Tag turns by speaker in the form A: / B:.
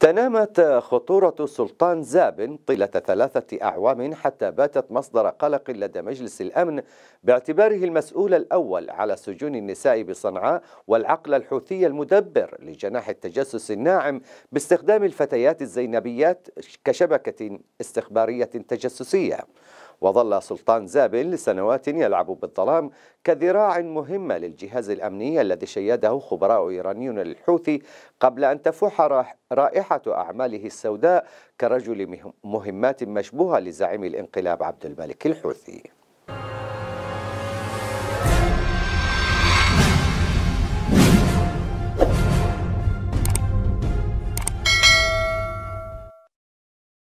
A: تنامت خطورة سلطان زابن طيلة ثلاثة أعوام حتى باتت مصدر قلق لدى مجلس الأمن باعتباره المسؤول الأول على سجون النساء بصنعاء والعقل الحوثي المدبر لجناح التجسس الناعم باستخدام الفتيات الزينبيات كشبكة استخبارية تجسسية وظل سلطان زابل لسنوات يلعب بالظلام كذراع مهمة للجهاز الأمني الذي شيده خبراء إيرانيون للحوثي قبل أن تفوح رائحة أعماله السوداء كرجل مهمات مشبوهة لزعيم الانقلاب عبد الملك الحوثي